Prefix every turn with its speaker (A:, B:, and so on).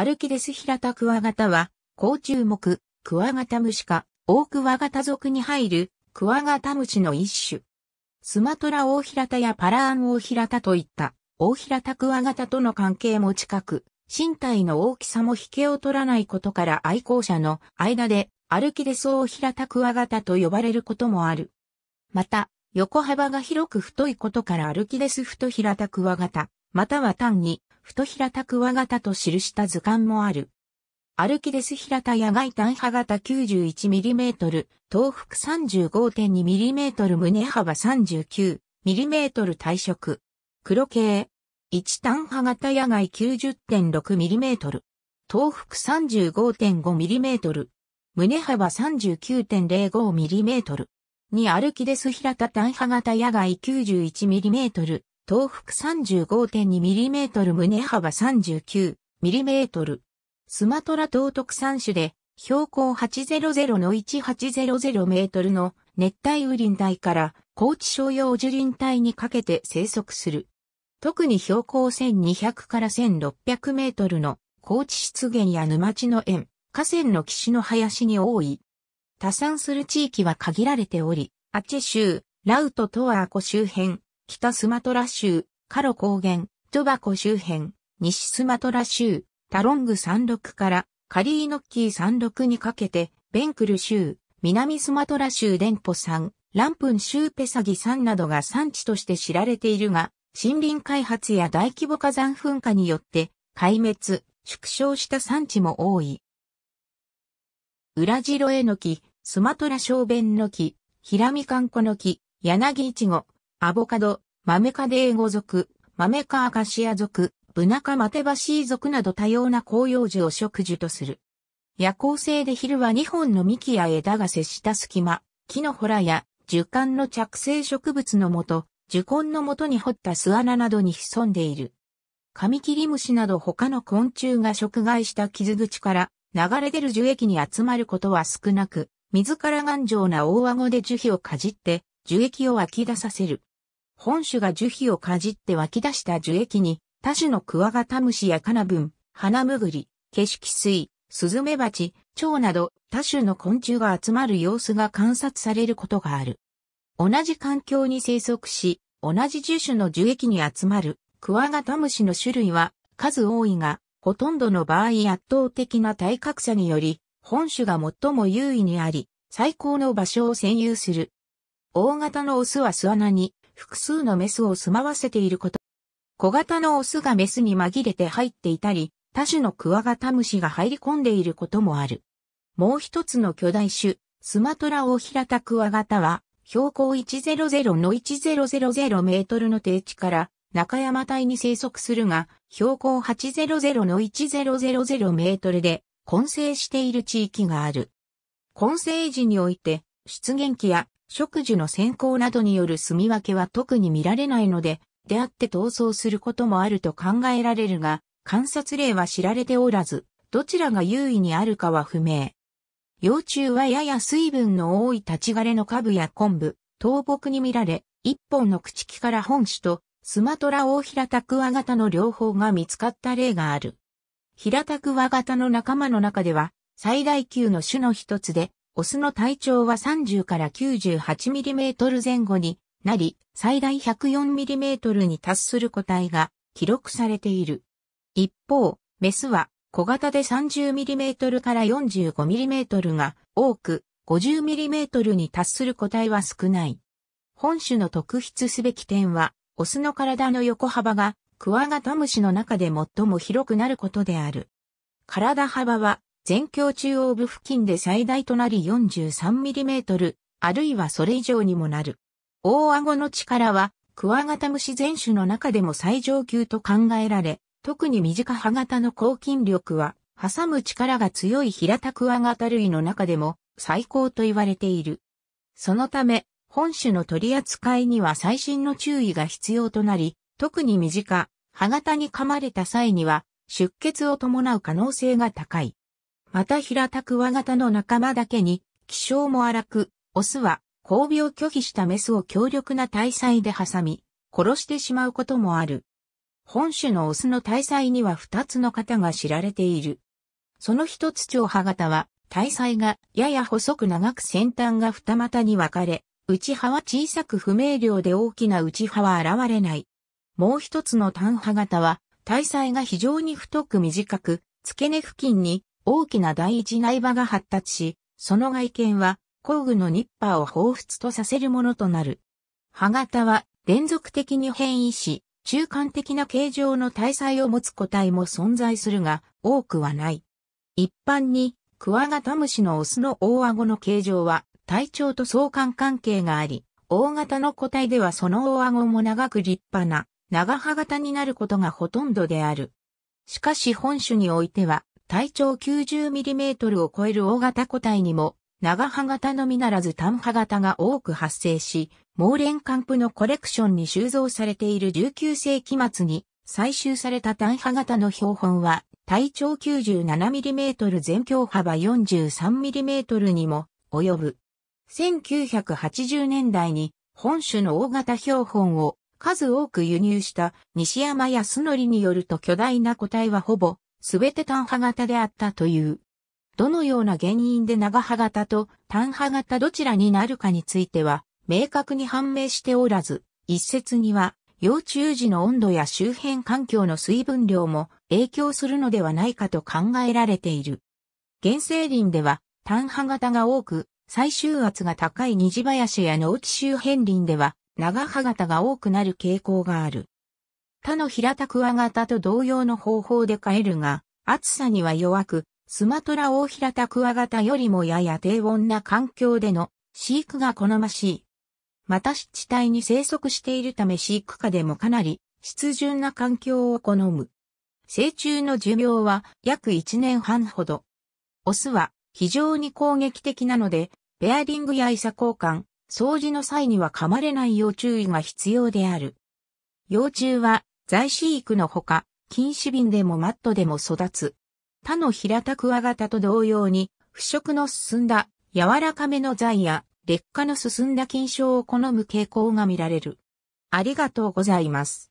A: アルキデスヒラタクワガタは、甲虫目、クワガタムシ科、オオクワガタ属に入る、クワガタムシの一種。スマトラオオヒラタやパラアンオオヒラタといった、オオヒラタクワガタとの関係も近く、身体の大きさも引けを取らないことから愛好者の間で、アルキデスオオヒラタクワガタと呼ばれることもある。また、横幅が広く太いことからアルキデス太ヒラタクワガタ、または単に太平田桑型と記した図鑑もある。アルキデス平田野外単波型 91mm、東幅 35.2mm 胸幅 39mm 体色。黒系。1単波型野外 90.6mm。東幅 35.5mm。胸幅 39.05mm。2アルキデス平田単波型野外 91mm。東北 35.2mm 胸幅 39mm。スマトラ東徳山種で標高800の1800メートルの熱帯雨林帯から高知商用樹林帯にかけて生息する。特に標高1200から1600メートルの高知湿原や沼地の縁、河川の岸の林に多い。多産する地域は限られており、アチェ州、ラウトトワー湖周辺、北スマトラ州、カロ高原、トバコ周辺、西スマトラ州、タロング山麓からカリーノッキー山麓にかけて、ベンクル州、南スマトラ州デンポ山、ランプン州ペサギ山などが産地として知られているが、森林開発や大規模火山噴火によって、壊滅、縮小した産地も多い。裏ロエの木、スマトラ小便の木、ヒラミカンコの木、柳いちゴ、アボカド、マメカデーゴ属、マメカアカシア属、ブナカマテバシー属など多様な広葉樹を植樹とする。夜行性で昼は2本の幹や枝が接した隙間、木のほらや樹幹の着生植物のもと、樹根のもとに掘った巣穴などに潜んでいる。カミキリムシなど他の昆虫が食害した傷口から流れ出る樹液に集まることは少なく、自ら頑丈な大顎で樹皮をかじって樹液を湧き出させる。本種が樹皮をかじって湧き出した樹液に、多種のクワガタムシやカナブン、ハナムグリ、ケシキスイ、スズメバチ、蝶など多種の昆虫が集まる様子が観察されることがある。同じ環境に生息し、同じ樹種の樹液に集まるクワガタムシの種類は数多いが、ほとんどの場合圧倒的な体格差により、本種が最も優位にあり、最高の場所を占有する。大型のオスは巣穴に、複数のメスを住まわせていること。小型のオスがメスに紛れて入っていたり、多種のクワガタムシが入り込んでいることもある。もう一つの巨大種、スマトラオヒラタクワガタは、標高100の1000メートルの低地から中山帯に生息するが、標高800の1000メートルで混成している地域がある。混成時において、出現期や植樹の先行などによる住み分けは特に見られないので、であって逃走することもあると考えられるが、観察例は知られておらず、どちらが優位にあるかは不明。幼虫はやや水分の多い立ち枯れの株や昆布、倒木に見られ、一本の朽木から本種と、スマトラオオヒラタクワガタの両方が見つかった例がある。ヒラタクワガタの仲間の中では、最大級の種の一つで、オスの体長は30から 98mm 前後になり、最大 104mm に達する個体が記録されている。一方、メスは小型で 30mm から 45mm が多く、50mm に達する個体は少ない。本種の特筆すべき点は、オスの体の横幅がクワガタムシの中で最も広くなることである。体幅は全境中央部付近で最大となり 43mm、あるいはそれ以上にもなる。大顎の力は、クワガタムシ全種の中でも最上級と考えられ、特に短歯型の抗菌力は、挟む力が強い平たクワガタ類の中でも最高と言われている。そのため、本種の取り扱いには最新の注意が必要となり、特に短、歯型に噛まれた際には、出血を伴う可能性が高い。また平たくわ型の仲間だけに、気性も荒く、オスは、交尾を拒否したメスを強力な体裁で挟み、殺してしまうこともある。本種のオスの体裁には二つの型が知られている。その一つ長派型は、体裁がやや細く長く先端が二股に分かれ、内派は小さく不明瞭で大きな内派は現れない。もう一つの単派型は、体裁が非常に太く短く、付け根付近に大きな第一内場が発達し、その外見は工具のニッパーを彷彿とさせるものとなる。歯型は連続的に変異し、中間的な形状の体裁を持つ個体も存在するが、多くはない。一般に、クワガタムシのオスの大顎の形状は、体長と相関関係があり、大型の個体ではその大顎も長く立派な、長歯型になることがほとんどである。しかし本種においては、体長 90mm を超える大型個体にも、長歯型のみならず短歯型が多く発生し、モーレンカンプのコレクションに収蔵されている19世紀末に採集された短波型の標本は、体長 97mm 全鏡幅 43mm にも及ぶ。1980年代に本種の大型標本を数多く輸入した西山康則によると巨大な個体はほぼすべて単波型であったという。どのような原因で長波型と単波型どちらになるかについては、明確に判明しておらず、一説には、幼虫時の温度や周辺環境の水分量も影響するのではないかと考えられている。原生林では単波型が多く、最終圧が高い虹林や農地周辺林では長波型が多くなる傾向がある。他の平田クワガタと同様の方法で飼えるが、暑さには弱く、スマトラオーヒラタクワガタよりもやや低温な環境での飼育が好ましい。また湿地帯に生息しているため飼育下でもかなり湿潤な環境を好む。成虫の寿命は約1年半ほど。オスは非常に攻撃的なので、ベアリングや餌交換、掃除の際には噛まれないよう注意が必要である。幼虫は在飼育のほか、禁止瓶でもマットでも育つ。他の平たくあがたと同様に、腐食の進んだ柔らかめの材や劣化の進んだ菌床を好む傾向が見られる。ありがとうございます。